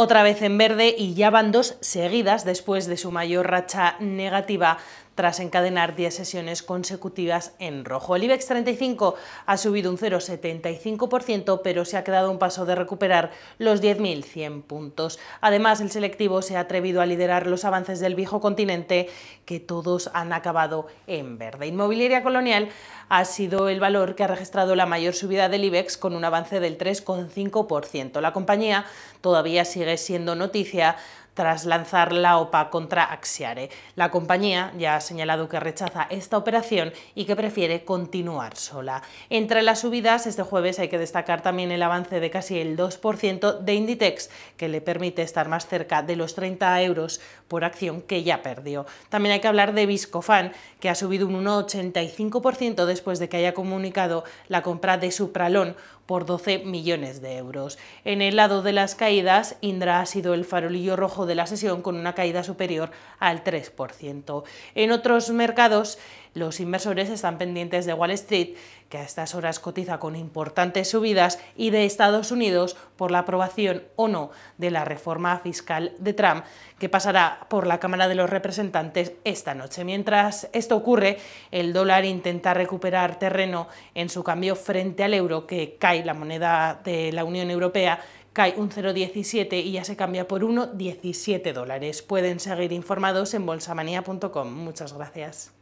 otra vez en verde y ya van dos seguidas después de su mayor racha negativa tras encadenar 10 sesiones consecutivas en rojo. El IBEX 35 ha subido un 0,75%, pero se ha quedado un paso de recuperar los 10.100 puntos. Además, el selectivo se ha atrevido a liderar los avances del viejo continente, que todos han acabado en verde. Inmobiliaria Colonial ha sido el valor que ha registrado la mayor subida del IBEX con un avance del 3,5%. La compañía todavía sigue siendo noticia tras lanzar la OPA contra Axiare. La compañía ya ha señalado que rechaza esta operación y que prefiere continuar sola. Entre las subidas, este jueves hay que destacar también el avance de casi el 2% de Inditex, que le permite estar más cerca de los 30 euros por acción que ya perdió. También hay que hablar de Viscofan, que ha subido un 1,85% después de que haya comunicado la compra de Supralón por 12 millones de euros. En el lado de las caídas, Indra ha sido el farolillo rojo de la sesión con una caída superior al 3%. En otros mercados, los inversores están pendientes de Wall Street, que a estas horas cotiza con importantes subidas, y de Estados Unidos por la aprobación o no de la reforma fiscal de Trump, que pasará por la Cámara de los Representantes esta noche. Mientras esto ocurre, el dólar intenta recuperar terreno en su cambio frente al euro, que cae la moneda de la Unión Europea, cae un 0,17 y ya se cambia por 1,17 dólares. Pueden seguir informados en bolsamanía.com. Muchas gracias.